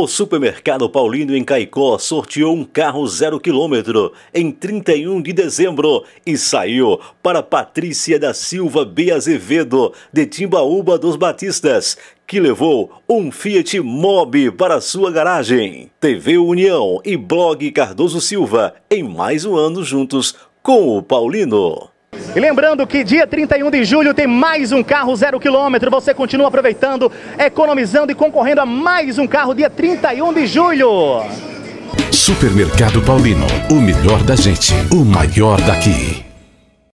O supermercado Paulino em Caicó sorteou um carro zero quilômetro em 31 de dezembro e saiu para Patrícia da Silva B. Azevedo, de Timbaúba dos Batistas, que levou um Fiat Mobi para sua garagem. TV União e blog Cardoso Silva em mais um ano juntos com o Paulino. E lembrando que dia 31 de julho tem mais um carro zero quilômetro. Você continua aproveitando, economizando e concorrendo a mais um carro dia 31 de julho. Supermercado Paulino, o melhor da gente, o maior daqui.